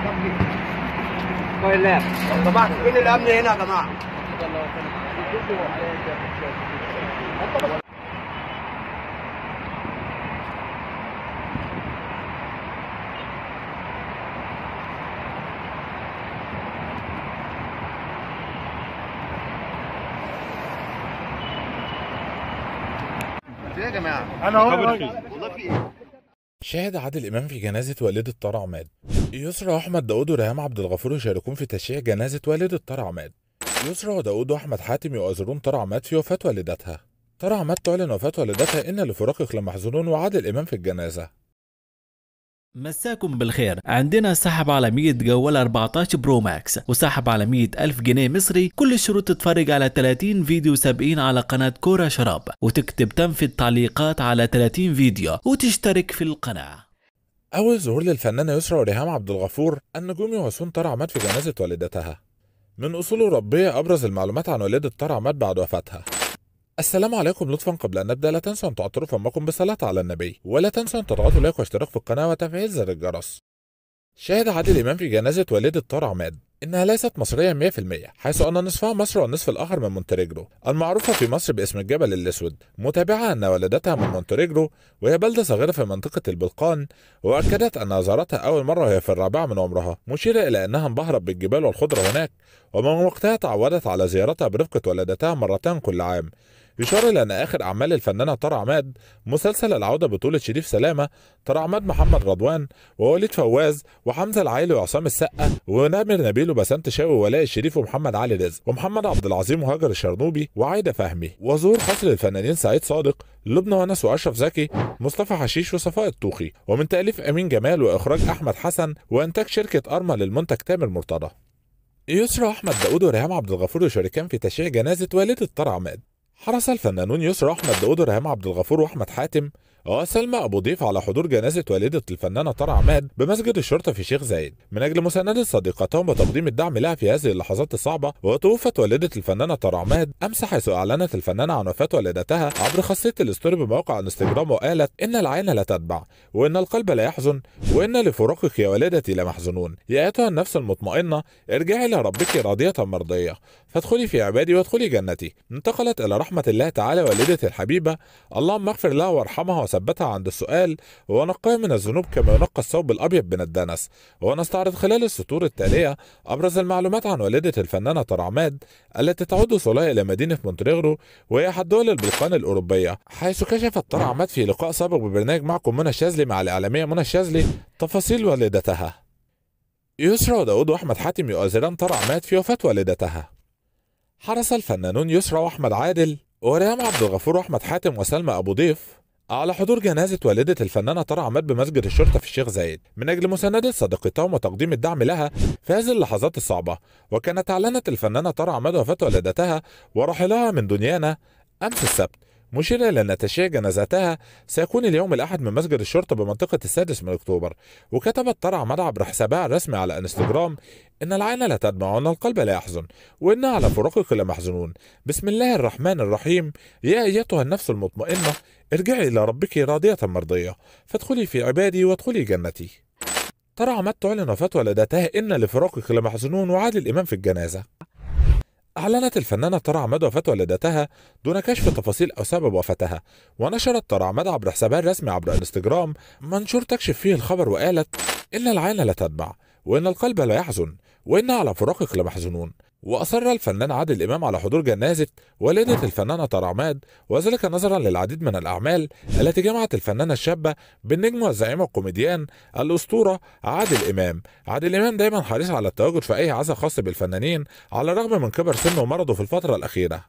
شاهد الامن هنا يا جماعه يا جماعه انا هو إيه؟ عادل امام في جنازه والده طارق عماد يسرى واحمد داوود وريهام عبد الغفور يشاركون في تشييع جنازه والده طارق عماد يسرى وداوود واحمد حاتم يؤازرون طارق عماد في وفاه والدتها طارق عماد تعلن وفاه والدتها ان لفراقك لمحزونون وعادل امام في الجنازه مساكم بالخير عندنا سحب على 100 جوال 14 برو ماكس وسحب على 100 ألف جنيه مصري كل الشروط تتفرج على 30 فيديو سابقين على قناة كورة شراب وتكتب تم في التعليقات على 30 فيديو وتشترك في القناة أول ظهور للفنانة يسرا وريهام عبد الغفور النجومي وسون عماد في جنازة والدتها من أصول أوروبية أبرز المعلومات عن والدة عماد بعد وفاتها السلام عليكم لطفا قبل أن نبدأ لا تنسوا أن تعطروا فمكم بالصلاة على النبي ولا تنسوا أن تضغطوا لايك واشتراك في القناة وتفعيل زر الجرس شاهد عادل إمام في جنازة والدة طارق عماد إنها ليست مصرية 100% حيث أن نصفها مصر والنصف الآخر من مونتريجرو المعروفة في مصر باسم الجبل الأسود متابعة أن والدتها من مونتريجرو وهي بلدة صغيرة في منطقة البلقان وأكدت أنها زارتها أول مرة وهي في الرابعة من عمرها مشيرة إلى أنها انبهرت بالجبال والخضرة هناك ومن وقتها تعودت على زيارتها برفقة والدتها مرتان كل عام يشار إلى أن آخر أعمال الفنانة طار عماد مسلسل العودة بطولة شريف سلامة طار عماد محمد رضوان ووليد فواز وحمزة العايل وعصام السقا ونامر نبيل وبسنت شاوي وولاء الشريف ومحمد علي رزق ومحمد عبد العظيم وهاجر الشرنوبي وعايدة فهمي وظهور حفل الفنانين سعيد صادق لبنى ونس واشرف زكي مصطفى حشيش وصفاء الطوخي ومن تاليف امين جمال واخراج احمد حسن وانتاج شركه ارما للمنتج تامر مرتضى يسرى احمد داوود وريهام عبد الغفور يشاركان في تشييع جنازه والده طار عماد حرص الفنانون يسرى أحمد درهم عبد الغفور وأحمد حاتم وسلمى آه، أبو ضيف على حضور جنازة والدة الفنانة طارق عماد بمسجد الشرطة في شيخ زايد من أجل مساندة صديقتهم وتقديم الدعم لها في هذه اللحظات الصعبة وتوفت والدة الفنانة طارق عماد أمس حيث أعلنت الفنانة عن وفاة والدتها عبر خاصية الستوري بموقع انستجرام وقالت إن العين لا تتبع وإن القلب لا يحزن وإن لفراقك يا والدتي لمحزونون يا أيتها النفس المطمئنة ارجعي إلى ربك راضية مرضية فادخلي في عبادي وادخلي جنتي انتقلت إلى رحمة الله تعالى والدتي الحبيبة اللهم اغفر لها وارحمها وثبتها عند السؤال ونقاه من الذنوب كما ينقى الثوب الأبيض من الدنس ونستعرض خلال السطور التالية أبرز المعلومات عن والدة الفنانة طرعماد التي تعود صلاه إلى مدينة مونتريغرو وهي أحد دول البلقان الأوروبية حيث كشفت طرعماد في لقاء سابق ببرنامج معكم منى الشاذلي مع الإعلامية منى الشاذلي تفاصيل والدتها يسرى وداود وأحمد حاتم يؤازران طرعماد في وفاة والدتها حرص الفنانون يسرى وأحمد عادل وريهام عبد الغفور وأحمد حاتم وسلمى أبو ضيف على حضور جنازة والدة الفنانة طارق عماد بمسجد الشرطة في الشيخ زايد من أجل مساندة صديقتهم وتقديم الدعم لها في هذه اللحظات الصعبة وكانت أعلنت الفنانة طارق عماد وفاة والدتها ورحلها من دنيانا أمس السبت مشيرة إلى أن تشييع جنازتها سيكون اليوم الأحد من مسجد الشرطة بمنطقة السادس من أكتوبر وكتبت طرع مدعب بحسابها الرسمي على انستجرام إن العين لا تدمع وإن القلب لا يحزن وإن على فراقك لمحزونون بسم الله الرحمن الرحيم يا أيتها النفس المطمئنة ارجعي إلى ربك راضية مرضية فادخلي في عبادي وادخلي جنتي ترعى مد تعلن فتوى والدتها إن لفراقك لمحزونون وعاد الإمام في الجنازة أعلنت الفنانة ترى عماد وفاة والدتها دون كشف تفاصيل أو سبب وفاتها ونشرت ترى عماد عبر حسابها الرسمي عبر انستجرام منشور تكشف فيه الخبر وقالت إن العين لا تدمع وإن القلب لا يحزن وإن على فراقك لمحزونون وأصر الفنان عادل إمام على حضور جنازة والدة الفنانة طرعماد عماد وذلك نظرا للعديد من الأعمال التي جمعت الفنانة الشابة بالنجم والزعيم الكوميديان الأسطورة عادل إمام عادل إمام دايما حريص على التواجد في أي عزاء خاص بالفنانين على الرغم من كبر سنه ومرضه في الفترة الأخيرة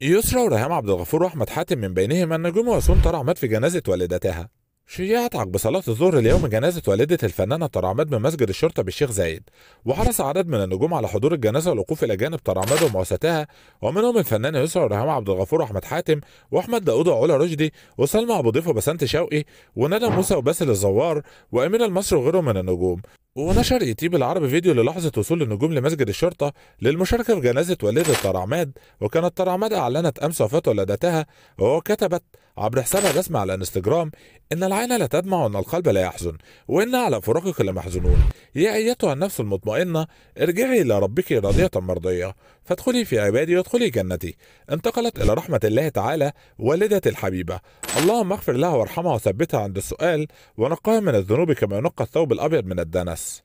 يسرى وريهام عبد الغفور واحمد حاتم من بينهم النجوم وسون طرعماد عماد في جنازه والدتها شيعت عقب صلاة الظهر اليوم جنازة والدة الفنانة طرعماد من مسجد الشرطة بالشيخ زايد، وحرص عدد من النجوم على حضور الجنازة والوقوف إلى جانب طرعماد ومؤسساتها، ومنهم الفنان يسرا ورهام عبد الغفور وأحمد حاتم وأحمد داوود وعلا رشدي وسلمى أبو ضيف وبسنت شوقي وندى موسى وباسل الزوار وأمينة المصري وغيرهم من النجوم، ونشر يتيب العربي فيديو للحظة وصول النجوم لمسجد الشرطة للمشاركة في جنازة والدة طرعماد وكانت طرعماد أعلنت أمس وفاة ولدتها وكتبت عبر حسابها الرسمي على انستجرام إن العين لا تدمع وإن القلب لا يحزن وإن على فراقك لمحزونون يا أيتها النفس المطمئنة ارجعي إلى ربك راضية مرضية فادخلي في عبادي وادخلي جنتي انتقلت إلى رحمة الله تعالى والدة الحبيبة اللهم اغفر لها وارحمها وثبتها عند السؤال ونقاها من الذنوب كما ينقى الثوب الأبيض من الدنس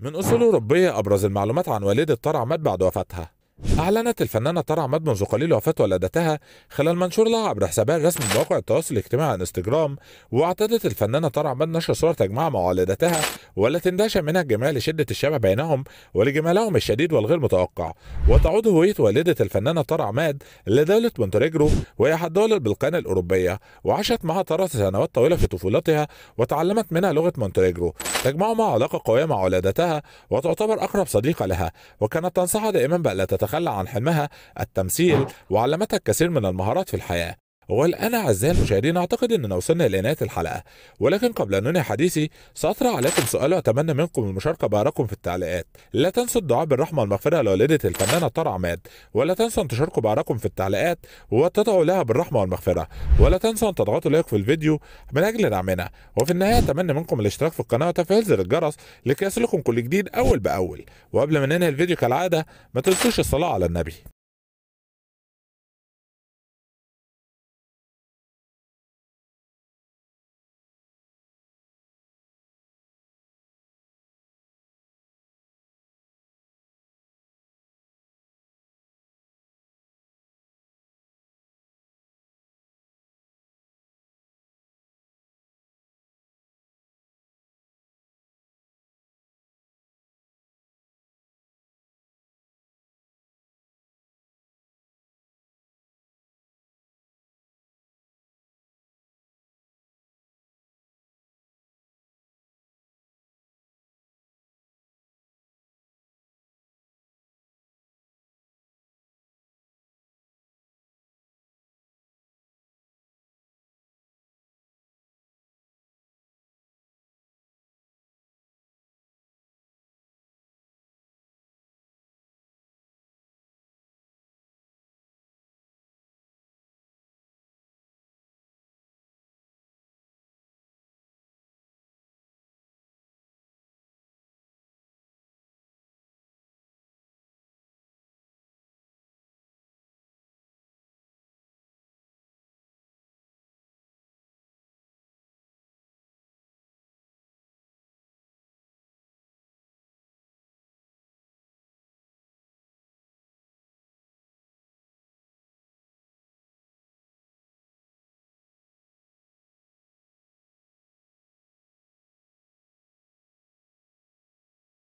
من أصول أوروبية أبرز المعلومات عن والدة طرع مات بعد وفاتها أعلنت الفنانة طارع عماد منذ قليل وفاة والدتها خلال منشور لها عبر حسابها الرسمي بموقع التواصل الاجتماعي على انستجرام واعتادت الفنانة طارع عماد نشر صور تجمعها مع والدتها والتي اندهش منها الجميع لشدة الشبه بينهم ولجمالهم الشديد والغير متوقع وتعود هوية والدة الفنانة طارع عماد لدولة مونتريجرو وهي أحد دول البلقان الأوروبية وعاشت معها طارة سنوات طويلة في طفولتها وتعلمت منها لغة مونتريجرو تجمعها علاقة قوية مع والدتها وتعتبر أقرب صديقة لها وكانت تنصحها دائما بألا تتخ تتخلى عن حلمها التمثيل آه. وعلمتها الكثير من المهارات في الحياة والآن أعزائي المشاهدين أعتقد أننا وصلنا إلى نهاية الحلقة ولكن قبل أن ننهي حديثي سأطرح عليكم سؤال وأتمنى منكم المشاركة بآرائكم في التعليقات لا تنسوا الدعاء بالرحمة والمغفرة لوالدة الفنانة طار عماد ولا تنسوا أن تشاركوا بآرائكم في التعليقات وتدعوا لها بالرحمة والمغفرة ولا تنسوا أن تضغطوا لايك في الفيديو من أجل دعمنا وفي النهاية أتمنى منكم الاشتراك في القناة وتفعيل زر الجرس لكي يصلكم كل جديد أول بأول وقبل ما ننهي الفيديو كالعادة ما تنسوش الصلاة على النبي